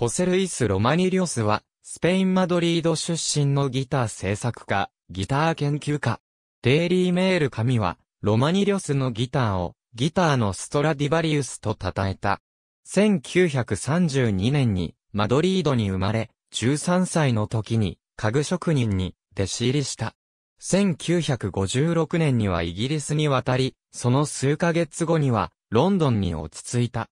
ホセルイス・ロマニリオスは、スペイン・マドリード出身のギター制作家、ギター研究家。デイリー・メール紙は、ロマニリオスのギターを、ギターのストラディバリウスと称えた。1932年に、マドリードに生まれ、13歳の時に、家具職人に、弟子入りした。1956年にはイギリスに渡り、その数ヶ月後には、ロンドンに落ち着いた。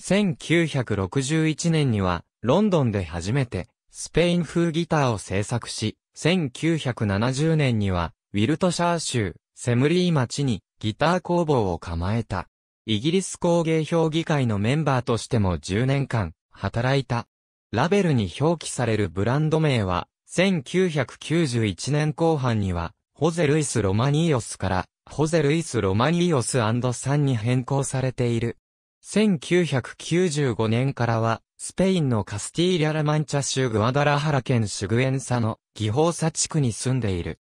1961年には、ロンドンで初めて、スペイン風ギターを制作し、1970年には、ウィルトシャー州、セムリー町に、ギター工房を構えた。イギリス工芸評議会のメンバーとしても10年間、働いた。ラベルに表記されるブランド名は、1991年後半には、ホゼルイス・ロマニーオスから、ホゼルイス・ロマニーオスサンに変更されている。1995年からは、スペインのカスティーリャ・ラマンチャ州グアダラハラ県シュグエンサのギホーサ地区に住んでいる。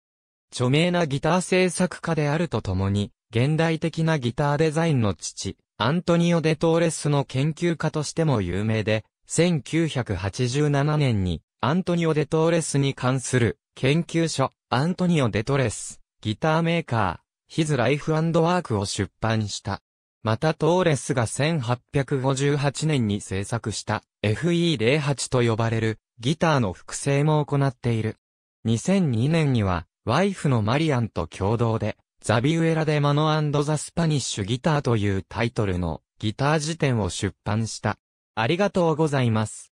著名なギター制作家であるとともに、現代的なギターデザインの父、アントニオ・デトーレスの研究家としても有名で、1987年にアントニオ・デトーレスに関する研究所、アントニオ・デトレス、ギターメーカー、ヒズ・ライフ・アンド・ワークを出版した。またトーレスが1858年に制作した FE08 と呼ばれるギターの複製も行っている。2002年にはワイフのマリアンと共同でザビウエラでマノザ・スパニッシュギターというタイトルのギター辞典を出版した。ありがとうございます。